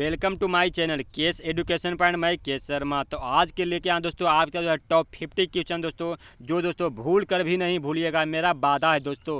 welcome to my channel केस education point my केस शर्मा तो आज के लेके आए दोस्तों आपका जो है टॉप फिफ्टी क्वेश्चन दोस्तों जो दोस्तों भूल कर भी नहीं भूलिएगा मेरा वादा है दोस्तों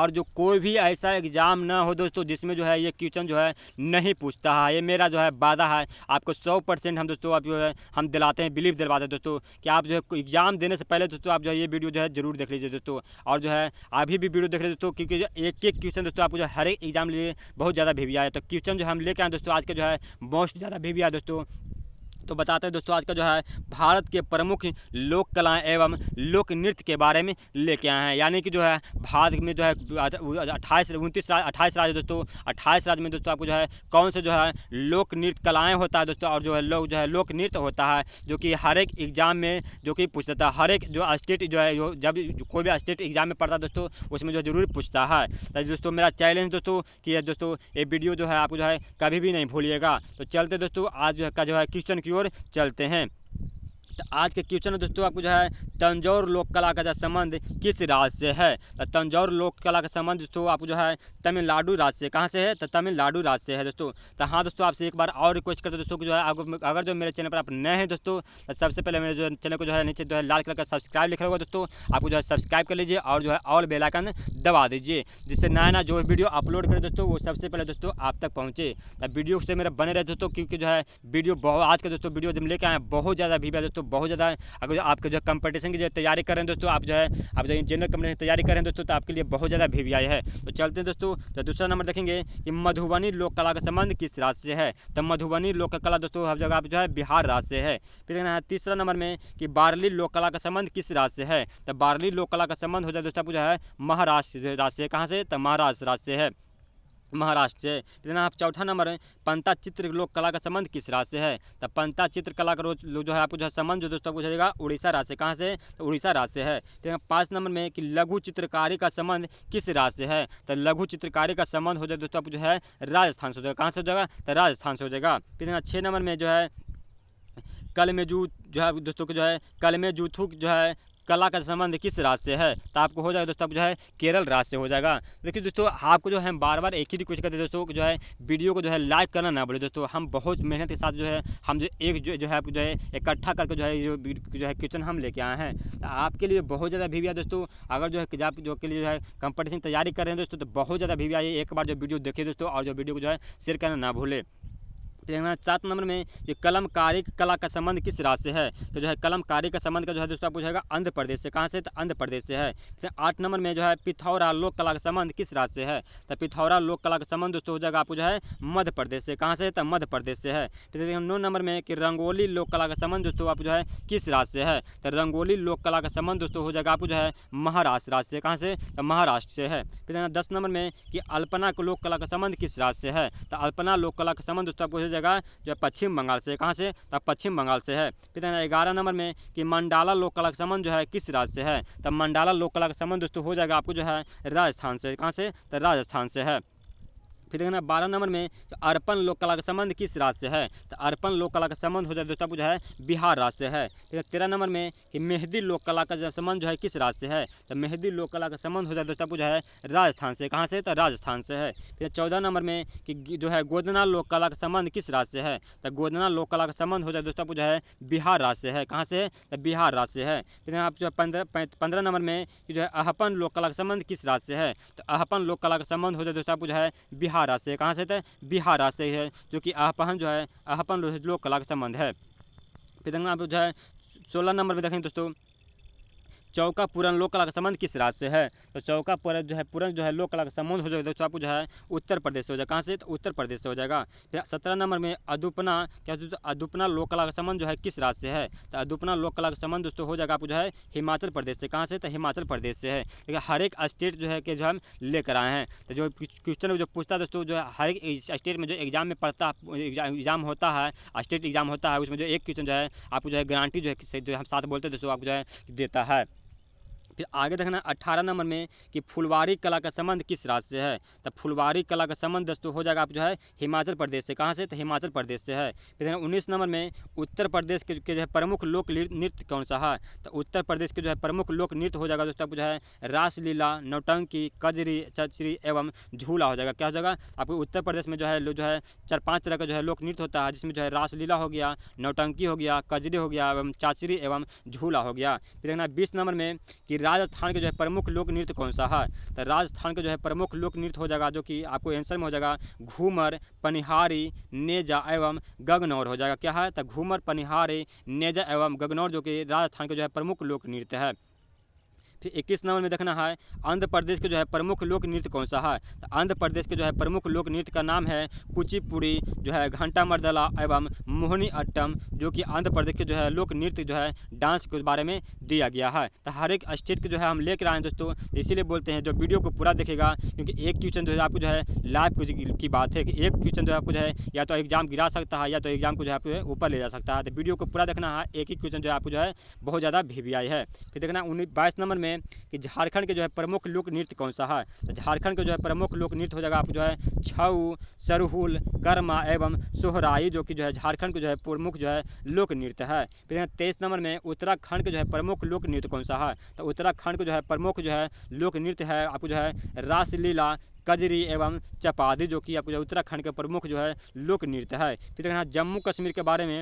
और जो कोई भी ऐसा एग्जाम ना हो दोस्तों जिसमें जो है ये क्वेश्चन जो है नहीं पूछता है ये मेरा जो है वादा है आपको सौ हम दोस्तों आप जो है हम दिलाते हैं बिलीव दिलवाते हैं दोस्तों कि आप जो है एग्जाम देने से पहले दोस्तों आप जो है ये वीडियो जो है जरूर देख लीजिए दोस्तों और जो है अभी भी वीडियो देख लीजिए दोस्तों क्योंकि एक एक क्वेश्चन दोस्तों आपको जो हर एक एग्जाम लिए बहुत ज़्यादा भेजिया है तो क्वेश्चन जो हम लेके आए दोस्तों आज के जो है बहुत ज़्यादा बेबी आ दोस्तों तो बताते हैं दोस्तों आज का जो है भारत के प्रमुख लोक कलाएं एवं लोक नृत्य के बारे में लेके आए हैं यानी कि जो है भारत में जो है अट्ठाईस उनतीस राज अट्ठाईस राज्य दोस्तों अट्ठाईस राज्य में दोस्तों आपको जो है कौन से जो है लोक नृत्य कलाएँ होता है दोस्तों और जो है लोग जो है लोक नृत्य होता है जो कि हर एक एग्ज़ाम में जो कि पूछता है हर एक जो स्टेट जो है जब कोई भी स्टेट एग्ज़ाम में पढ़ता है दोस्तों उसमें जो जरूर पूछता है दोस्तों मेरा चैलेंज दोस्तों कि दोस्तों ये वीडियो जो है आपको जो है कभी भी नहीं भूलिएगा तो चलते दोस्तों आज का जो है क्वेश्चन क्यों ओर चलते हैं तो आज के क्वेश्चन में दोस्तों आपको जो है तंजौर लोक कला का जो संबंध किस राज्य से है तो तंजौर लोक कला का संबंध दोस्तों आपको जो है तमिलनाडु राज्य से कहाँ से है तो तमिलनाडु राज्य से है दोस्तों तो हाँ दोस्तों आपसे एक बार और रिक्वेस्ट करते दोस्तों जो है आपको अगर जो मेरे चैनल पर आप नए हैं दोस्तों तो सबसे पहले मेरे जो चैनल को जो है नीचे जो है लाल कलर का सब्सक्राइब लिखा होगा दोस्तों आपको जो है सब्सक्राइब कर लीजिए और जो है ऑल बेलाइकन दबा दीजिए जिससे नया नया जो वीडियो अपलोड करें दोस्तों वो सबसे पहले दोस्तों आप तक पहुँचे तो वीडियो से मेरा बने रहे दोस्तों क्योंकि जो है वीडियो बहुत आज का दोस्तों वीडियो जब लेके आए बहुत ज़्यादा भी दोस्तों बहुत ज़्यादा अगर आपके जो है कंपटीशन की जो तैयारी करें दोस्तों आप जो है आप जो जनरल कंपटीशन तैयारी करें दोस्तों तो आपके लिए बहुत ज़्यादा भी है तो चलते हैं दोस्तों तो दूसरा नंबर देखेंगे कि मधुबनी लोक कला का संबंध किस राज्य से है तो मधुबनी लोक कला दोस्तों हर जगह आप जो है बिहार राज्य से है फिर देखना है तीसरा नंबर में कि बारली लोक कला का संबंध किस राज्य से है तो बारली लोक कला का संबंध हो जाए दोस्तों आपको जो है महाराष्ट्र राज्य से कहाँ से तो महाराष्ट्र राज्य से है महाराष्ट्र से इतना आप चौथा नंबर पंता चित्र लोक कला का संबंध किस राज्य से है तो पंता चित्र कला का जो है आपको जो है संबंध जो दोस्तों पूछा जाएगा उड़ीसा राज्य से कहाँ से तो उड़ीसा राज्य से है ठीक तो पाँच नंबर में कि लघु चित्रकारी का संबंध किस राज्य से है तो लघु चित्रकारी का संबंध हो जाएगा दोस्तों आपको जो है राजस्थान से हो जाएगा कहाँ से हो जाएगा तो राजस्थान से हो जाएगा फिर छः नंबर में जो है कल में जू जो है दोस्तों को जो है कल में जूथू जो है कला का संबंध किस राज्य से है तो आपको हो जाएगा दोस्तों जो है केरल राज्य से हो जाएगा देखिए दोस्तों आपको जो है बार बार एक ही रिक्वेस्ट करते हैं दोस्तों जो है वीडियो को जो है लाइक करना ना बोले दोस्तों हम बहुत मेहनत के साथ जो है हम जो एक जो जो है जो है इकट्ठा करके जो है जो है क्वेश्चन हम लेके आए हैं तो आपके लिए बहुत ज़्यादा भी भी दोस्तों अगर जो है आप जो के लिए जो है कंपटीशन तैयारी कर रहे हैं दोस्तों तो बहुत ज़्यादा भी आई एक बार जो वीडियो देखिए दोस्तों और जो वीडियो को जो है शेयर करना ना भूलें तेरहवा सात नंबर में ये कलमकारी कला का संबंध किस राज्य से है तो जो है कलमकारी का संबंध का जो है दोस्तों आपको जाएगा आंध्र प्रदेश से कहाँ से तो आंध्र प्रदेश से है फिर तो आठ नंबर में जो है पिथौरा लोक कला का संबंध किस राज्य से है तो पिथौरा लोक कला का संबंध दोस्तों हो जाएगा आपको जो है मध्य प्रदेश से कहाँ से तो मध्य प्रदेश से है फिर तो देखिए नौ नंबर में कि रंगोली लोक कला का संबंध दोस्तों आप जो है किस राज्य से है तो रंगोली लोक कला का संबंध दोस्तों हो जाएगा आपको जो है महाराष्ट्र राज्य से कहाँ से तो महाराष्ट्र से है फिर दस नंबर में कि अल्पना लोक कला का संबंध किस राज्य से है तो अल्पना लोक कला का संबंध दोस्तों आपको जगह जो पश्चिम बंगाल से कहाँ से तो पश्चिम बंगाल से है फिर तो ग्यारह नंबर में कि मंडाला लोक कला संबंध जो है किस राज्य से है तब मंडाला लोक कला संबंध दोस्तों हो जाएगा आपको जो है राजस्थान से कहाँ से तो राजस्थान से है फिर देखना बारह नंबर में तो अर्पण लोक कला का संबंध किस राज्य से है तो अर्पण लोक कला का संबंध हो जाए दोस्तों आपको जो है बिहार राज्य से है फिर तेरह नंबर में कि मेहदी लोक कला का संबंध जो है किस राज्य से है तो मेहदी लोक कला का संबंध हो जाए दोस्तों आपको जो है राजस्थान से कहाँ से तो राजस्थान से है फिर चौदह नंबर में कि जो है गोदना लोक कला का संबंध किस राज्य से है तो गोदना लोक कला का संबंध हो जाए दोस्तों आपको जो है बिहार राज्य से है कहाँ से तो बिहार राज्य से है फिर आप जो है पंद्रह पंद्रह नंबर में जो है अहपन लोक कला का संबंध किस राज्य से है तो अहपन लोक कला का संबंध हो जाए दोस्तों आपको जो है बिहार बिहारा से कहाँ से थे बिहारा से है जो कि अहपहन जो है अहपन लोक कला का संबंध है फिर देखना जो है सोलह नंबर में देखेंगे दोस्तों चौका पुरन लोक कला का संबंध किस राज्य से है तो चौका पूरन जो है पुरन जो है लोक कला का संबंध हो जाएगा दोस्तों आपको जो है उत्तर प्रदेश से हो जाएगा कहाँ से तो उत्तर प्रदेश से हो जाएगा फिर सत्रह नंबर में अदुपना क्या दोस्तों अदुपना लोक कला का संबंध जो है किस राज्य से है तो अदुपना लोक कला का संबंध दोस्तों हो जाएगा आपको जो है हिमाचल प्रदेश से कहाँ से तो हिमाचल प्रदेश से है लेकिन हर एक स्टेट जो है कि जो हम लेकर आए हैं तो जो क्वेश्चन जो पूछता है दोस्तों जो है हर एक स्टेट में जो एग्जाम में पढ़ता एग्जाम होता है स्टेट एग्जाम होता है उसमें जो एक क्वेश्चन जो है आपको जो है गारंटी जो है जो हम साथ बोलते हैं दोस्तों आपको जो है देता है फिर आगे देखना अट्ठारह नंबर में कि फुलवारी कला का संबंध किस राज्य से है तो फुलवारी कला का संबंध दोस्तों हो जाएगा आप जो है हिमाचल प्रदेश से कहाँ से तो हिमाचल प्रदेश से है फिर देखना उन्नीस नंबर में उत्तर प्रदेश के जो है प्रमुख लोक नृत्य कौन सा है तो उत्तर प्रदेश के जो है प्रमुख लोक नृत्य हो जाएगा दोस्तों आपको जो है रासलीला नौटंकी कजरी चचरी एवं झूला हो जाएगा क्या हो जाएगा आपको उत्तर प्रदेश में जो है जो है चार पाँच तरह का जो है लोक नृत्य होता है जिसमें जो है रासलीला हो गया नौटंकी हो गया कजरी हो गया एवं चाचरी एवं झूला हो गया फिर देखना बीस नंबर में कि राजस्थान के जो है प्रमुख लोक नृत्य कौन सा है तो राजस्थान के जो है प्रमुख लोक नृत्य हो जाएगा जो कि आपको आंसर में हो जाएगा घूमर पनिहारी नेजा एवं गगनौर हो जाएगा क्या है तो घूमर पनिहारी नेजा एवं गगनौर जो कि राजस्थान के जो है प्रमुख लोक नृत्य है फिर इक्कीस नंबर में देखना है आंध्र प्रदेश के जो है प्रमुख लोक नृत्य कौन सा है तो आंध्र प्रदेश के जो है प्रमुख लोक नृत्य का नाम है कुचिपुड़ी जो है घंटा मर्दला एवं मोहनी अट्टम जो कि आंध्र प्रदेश के जो है लोक नृत्य जो है डांस के बारे में दिया गया है तो हर एक स्टेट के जो है हम ले कर आए हैं दोस्तों इसीलिए बोलते हैं जो वीडियो को पूरा देखेगा क्योंकि एक क्वेश्चन जो है आपको जो है लाइव की बात है कि एक क्वेश्चन जो है आपको जो है या तो एग्जाम गिरा सकता है या तो एग्जाम को जो है आपको ऊपर ले जा सकता है तो वीडियो को पूरा देखना है एक ही क्वेश्चन जो है आपको जो है बहुत ज़्यादा भी है फिर देखना उन्नीस बाईस नंबर में हैं कि झारखंड के जो है प्रमुख लोक नृत्य कौन सा है तो झारखंड के जो है प्रमुख लोक नृत्य हो जाएगा आप जो है छऊ सरहुल कर्मा एवं सोहराई जो कि जो है झारखंड के जो है प्रमुख जो है लोक नृत्य है फिर तेईस नंबर में उत्तराखंड के जो है प्रमुख लोक नृत्य कौन सा है तो उत्तराखंड के जो है प्रमुख जो है लोक नृत्य है आपको जो है रासलीला कजरी एवं चपादी जो कि आपको जो उत्तराखंड के प्रमुख जो है लोक नृत्य है फिर देखना जम्मू कश्मीर के बारे में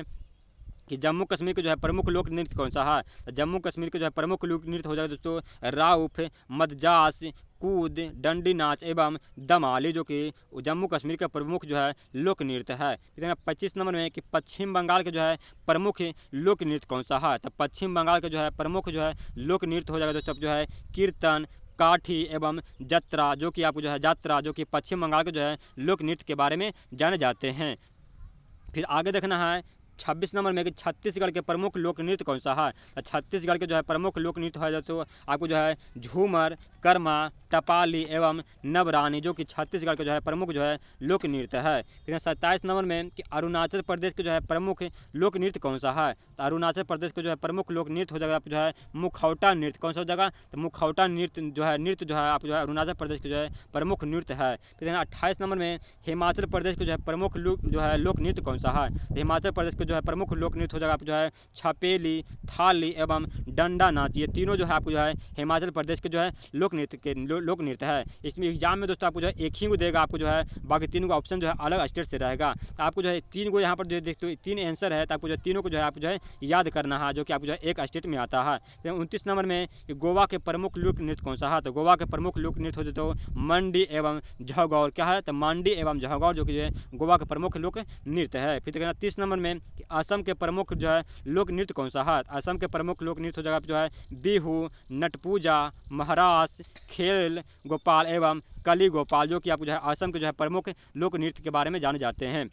कि जम्मू कश्मीर के जो है प्रमुख लोक नृत्य कौन सा है तो जम्मू कश्मीर के जो है प्रमुख लोक नृत्य हो जाएगा दोस्तों तो राउफ मदजास कूद डंडी नाच एवं दमाली जो कि जम्मू कश्मीर का प्रमुख जो है लोक नृत्य है इतना पच्चीस नंबर में कि पश्चिम बंगाल के जो है प्रमुख लोक नृत्य कौन सा है तो पश्चिम बंगाल के जो है प्रमुख जो है लोक नृत्य हो जाएगा दोस्तों जो है कीर्तन काठी एवं जत्रा जो कि आपको जो है जात्रा जो कि पश्चिम बंगाल के जो है लोक नृत्य के बारे में जाने जाते हैं फिर आगे देखना है छब्बीस नंबर में कि छत्तीसगढ़ के प्रमुख लोक नृत्य कौन सा है तो छत्तीसगढ़ के जो है प्रमुख लोक नृत्य है तो आपको जो है झूमर कर्मा टपाली एवं नवरानी जो कि छत्तीसगढ़ के जो है प्रमुख जो है लोक नृत्य है फिर सत्ताईस नंबर में कि अरुणाचल प्रदेश के जो है प्रमुख लोक नृत्य कौन सा है तो अरुणाचल प्रदेश के जो है प्रमुख लोक नृत्य हो जाएगा आप जो है मुखौटा नृत्य कौन सा हो जाएगा तो मुखौटा नृत्य जो है नृत्य जो है आप जो है अरुणाचल प्रदेश के जो है प्रमुख नृत्य है फिर अट्ठाईस नंबर में हिमाचल प्रदेश के जो है प्रमुख जो है लोक नृत्य कौन सा है तो हिमाचल प्रदेश के जो है प्रमुख लोक नृत्य हो जाएगा आप जो है छपेली थाली एवं डंडा नाच ये तीनों जो है आपको जो है हिमाचल प्रदेश के जो है लोक लोक नृत्य के लोक नृत्य है इसमें एग्जाम में दोस्तों आपको जो है एक ही को देगा आपको जो है बाकी तीन को ऑप्शन जो है अलग स्टेट से रहेगा तो आपको जो है तीन को यहाँ पर जो देखते हो तीन आंसर है तो आपको जो तीनों को जो है आपको जो है याद करना है जो कि आपको जो है एक स्टेट में आता है फिर उनतीस नंबर में गोवा के प्रमुख लोक नृत्य कौन सा है तो गोवा के प्रमुख लोक नृत्य होते तो मंडी एवं झगौर क्या है तो मंडी एवं झगौर जो कि जो है गोवा के प्रमुख लोक नृत्य है फिर देखना तीस नंबर में असम के प्रमुख जो है लोक नृत्य कौन सा है असम के प्रमुख लोक नृत्य हो जाएगा जो है बिहू नटपूजा महाराष्ट्र खेल गोपाल एवं कली गोपाल जो कि आपको जो है असम के जो है प्रमुख लोक नृत्य के बारे में जाने जाते हैं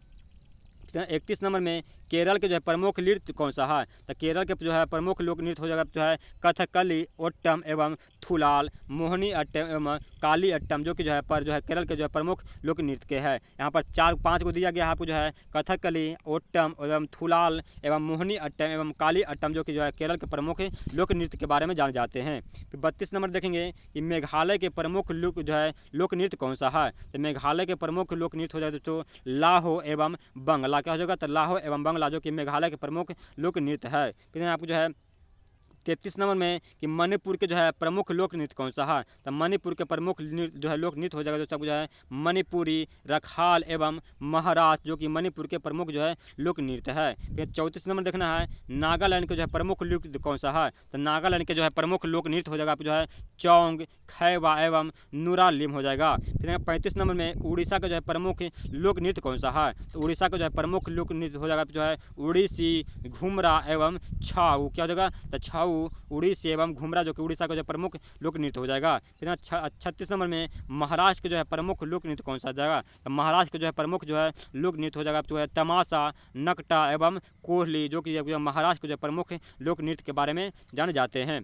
तो इकतीस नंबर में केरल के जो है प्रमुख नृत्य कौन सा है तो केरल के जो है प्रमुख लोक नृत्य हो जाएगा तो जो है कथकली ओट्टम एवं थुलाल मोहनी अट्टम एवं काली अट्टम जो कि जो है पर जो है केरल के जो है प्रमुख लोक नृत्य के है यहाँ पर चार पाँच को दिया गया है आपको जो है कथकली ओट्टम एवं थुलाल एवं मोहनी अट्टम एवं काली अट्टम जो कि जो है केरल के प्रमुख लोक नृत्य के बारे में जाने जाते हैं फिर बत्तीस नंबर देखेंगे कि मेघालय के प्रमुख लोक जो है लोक नृत्य कौन सा है तो मेघालय के प्रमुख लोक नृत्य हो जाए दोस्तों तो लाहो एवं बंगला क्या हो जाएगा तो लाहो एवं बंगला लाजो की मेघालय के प्रमुख लोक नृत्य है फिर आपको जो है तैतीस नंबर में कि मणिपुर के जो है प्रमुख लोक नृत्य कौन सा है तो मणिपुर के प्रमुख जो है लोक नृत्य हो जाएगा दोस्तों जो है मणिपुरी रखाल एवं महाराष्ट्र जो कि मणिपुर के प्रमुख जो है लोक नृत्य है फिर चौंतीस नंबर देखना है नागालैंड के जो है प्रमुख लोक कौन सा है तो नागालैंड के जो है प्रमुख लोक नृत्य हो जाएगा जो है चौंग खैवा एवं नूरालिम हो जाएगा फिर पैंतीस नंबर में उड़ीसा का जो है प्रमुख लोक नृत्य कौन सा है तो उड़ीसा का जो है प्रमुख लोक नृत्य हो जाएगा जो है उड़ीसी घुमरा एवं छाऊ क्या हो जाएगा तो छाऊ उड़ीसी एवं घुमरा जो कि उड़ीसा का जो प्रमुख लोक नृत्य हो जाएगा फिर छत्तीस नंबर में महाराष्ट्र के जो है प्रमुख लोक नृत्य कौन सा जाएगा तो महाराष्ट्र का जो है प्रमुख जो है लोक नृत्य हो जाएगा जो तो है तमाशा नकटा एवं कोहली जो कि महाराष्ट्र के जो प्रमुख लोक नृत्य के बारे में जाने जाते हैं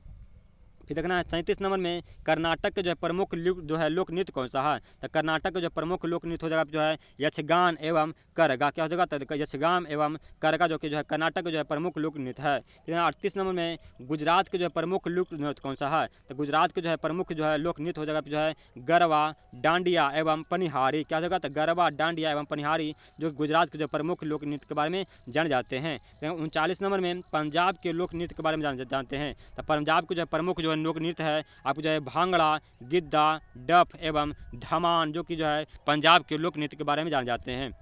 फिर देखना है सैंतीस नंबर में कर्नाटक के जो है प्रमुख जो है लोक नृत्य कौन सा है तो कर्नाटक के जो प्रमुख लोक नृत्य हो जाएगा तो जो है यक्षगान एवं करगा क्या हो जाएगा तो यक्षगान एवं करगा जो कि जो है कर्नाटक के जो है प्रमुख लोक नृत्य है फिर अड़तीस नंबर में गुजरात के जो है प्रमुख लोक नृत्य कौन सा है तो गुजरात के जो है प्रमुख जो है लोक नृत्य हो जाएगा तो जो है गरबा डांडिया एवं पनिहारी क्या हो जाएगा तो गरबा डांडिया एवं पनिहारी जो गुजरात के जो प्रमुख लोक नृत्य के बारे में जाने जाते हैं उनचालीस नंबर में पंजाब के लोक नृत्य के बारे में जानते हैं तो पंजाब के जो है प्रमुख जो है है लोक नृत्य है आपको जो है भांगड़ा गिद्दा डफ एवं धमान जो कि जो है पंजाब के लोक नृत्य के बारे में जाने जाते हैं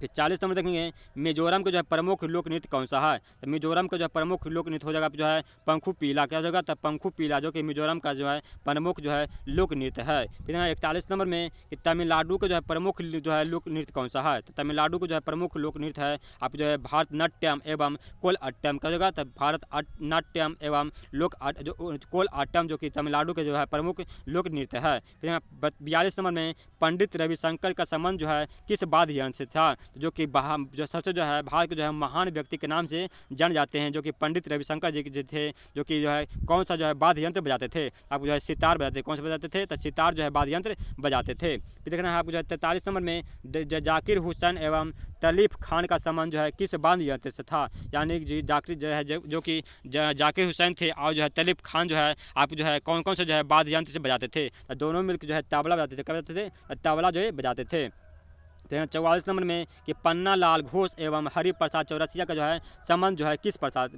फिर चालीस नंबर देखेंगे मिजोरम का जो है प्रमुख लोक नृत्य कौन सा है तो मिजोरम का जो है प्रमुख लोक नृत्य हो जाएगा जो है पंखु पीला क्या हो जाएगा तो पंखु पीला जो कि मिजोरम का जो है प्रमुख जो है लोक नृत्य है फिर यहाँ इकतालीस नंबर में कि तमिलनाडु का जो है प्रमुख जो है लोक नृत्य कौन सा है तो तमिलनाडु का जो है प्रमुख लोक नृत्य है आप जो है भारत नाट्यम एवं कोल अट्टम क्या हो जाएगा तो भारत नाट्यम एवं लोक जो कोल अट्टम जो कि तमिलनाडु के जो है प्रमुख लोक नृत्य है फिर यहाँ बयालीस नंबर में पंडित रविशंकर का संबंध जो है किस वाद्य यंत्र से था जो कि जो सबसे जो है भारत के जो है महान व्यक्ति के नाम से जान जाते हैं जो कि पंडित रविशंकर जी के थे जो कि जो है कौन सा जो है वाद्य यंत्र बजाते थे आपको जो है सितार बजाते कौन सा बजाते थे तो सितार जो है वाद्य यंत्र बजाते थे फिर देखना है आपको जो है तैंतालीस नंबर में जाकिर हुसैन एवं तलीफ खान का संबंध जो है किस वाद्य यंत्र से था यानी कि जाकिर जो है जो कि जाकिर हुसैन थे और जो है तलीफ खान जो है आप जो है कौन कौन से जो है वाद्य यंत्र से बजाते थे दोनों मिलकर जो है तबला बजाते थे क्या बजाते थे तबला जो है बजाते थे चौवालीस नंबर में कि पन्ना लाल घोष एवं हरि प्रसाद चौरसिया का जो है संबंध जो है किस प्रसाद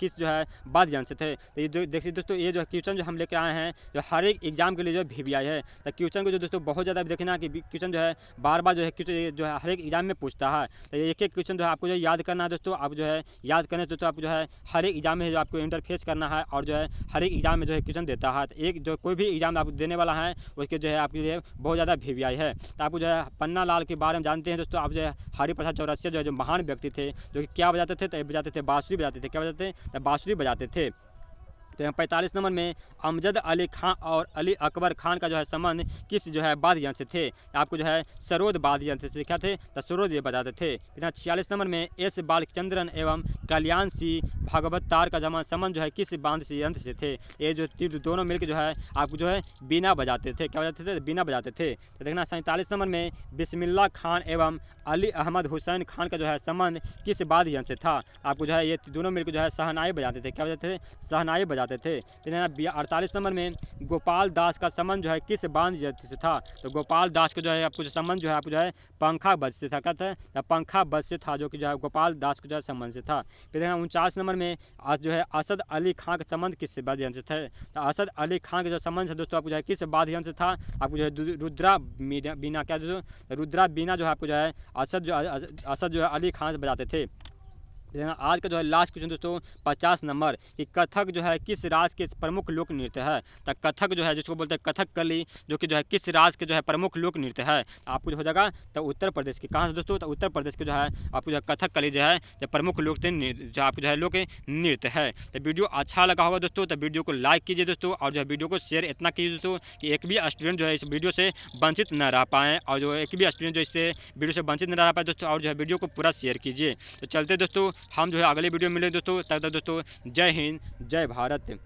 किस जो है वाद्य से थे तो ये देखिए दोस्तों ये जो है क्वेश्चन जो हम लेकर आए हैं जो हर एक एग्जाम के लिए जो वी है तो क्वेश्चन को जो दोस्तों बहुत ज़्यादा देखना कि क्वेश्चन जो है बार बार जो है क्वेश्चन जो है हर एक एग्जाम में पूछता है तो एक एक क्वेश्चन जो है आपको जो याद करना है दोस्तों आप जो है याद करने दोस्तों आपको जो है हर एक एग्जाम में जो आपको इंटरफेस करना है और जो है हर एक एग्जाम में जो है क्वेश्चन देता है तो एक जो कोई भी एग्जाम आपको देने वाला है उसके जो है आपके लिए बहुत ज़्यादा वी है तो आपको जो है पन्ना लाल के बाद बारे में जानते हैं दोस्तों आप जो है हरि प्रसाद चौरसिया जो है जो महान व्यक्ति थे जो कि क्या बजाते थे तो बजाते थे बाँसुरी बजाते थे क्या बजाते थे तो बाँसुरी बजाते थे तो यहाँ पैंतालीस नंबर में अमजद अली खान और अली अकबर खान का जो है संबंध किस जो है वाद्य यंत्र से थे आपको जो है सरोद वाद्य यंत्र से क्या थे तो सरोद ये बजाते थे यहाँ छियालीस नंबर में एस बालचंद्रन एवं कल्याण सिंह भागवत तार का जमा संबंध जो है किस बांध से यंत्र से थे ये जो दोनों मिलकर जो है आपको जो है बिना बजाते थे क्या बजाते थे बिना बजाते थे तो देखना सैंतालीस नंबर में बिस्मिल्ला खान एवं अली अहमद हुसैन खान का जो है संबंध किस वाद्य यंत्र से था आपको जो है ये दोनों मिलकर जो है सहनाई बजाते थे क्या बजाते थे सहनाई बजाते चाहते थे तो ना अड़तालीस नंबर में गोपाल दास का संबंध जो है किस बांध से था तो गोपाल दास का जो है आपको संबंध जो है आपको जो है पंखा बज से था कहते हैं पंखा बज से था जो कि जो है गोपाल दास का जो है संबंध से था फिर देखना उनचास नंबर में आज जो है असद अली खां का संबंध किस बाध्यन से थे तो असद अली खां का जो संबंध है दोस्तों आपको जो है किस बाध्यन से था आपको जो है रुद्रा बीना क्या दोस्तों रुद्रा बीना जो है आपको जो है असद जो असद जो है अली खां से बजाते थे आज का जो है लास्ट क्वेश्चन दोस्तों पचास नंबर कि कथक जो है किस राज्य के प्रमुख लोक नृत्य है तो कथक जो है जिसको बोलते हैं कथक कली जो कि जो है किस राज्य के जो है प्रमुख लोक नृत्य है तो आपको जो हो जाएगा तो उत्तर प्रदेश के कहाँ दोस्तों तो उत्तर प्रदेश के जो है आपको जो है कथक कली जो है जो प्रमुख लोक जो आपको जो है लोक नृत्य है तो वीडियो अच्छा लगा होगा दोस्तों तो वीडियो को लाइक कीजिए दोस्तों और जो है वीडियो को शेयर इतना कीजिए दोस्तों कि एक भी स्टूडेंट जो है इस वीडियो से वंचित न रह पाएँ और जो एक भी स्टूडेंट जो इससे वीडियो से वंचित न रह पाए दोस्तों और जो है वीडियो को पूरा शेयर कीजिए तो चलते दोस्तों हम जो है अगले वीडियो में मिले दोस्तों तब तक दोस्तों जय हिंद जय भारत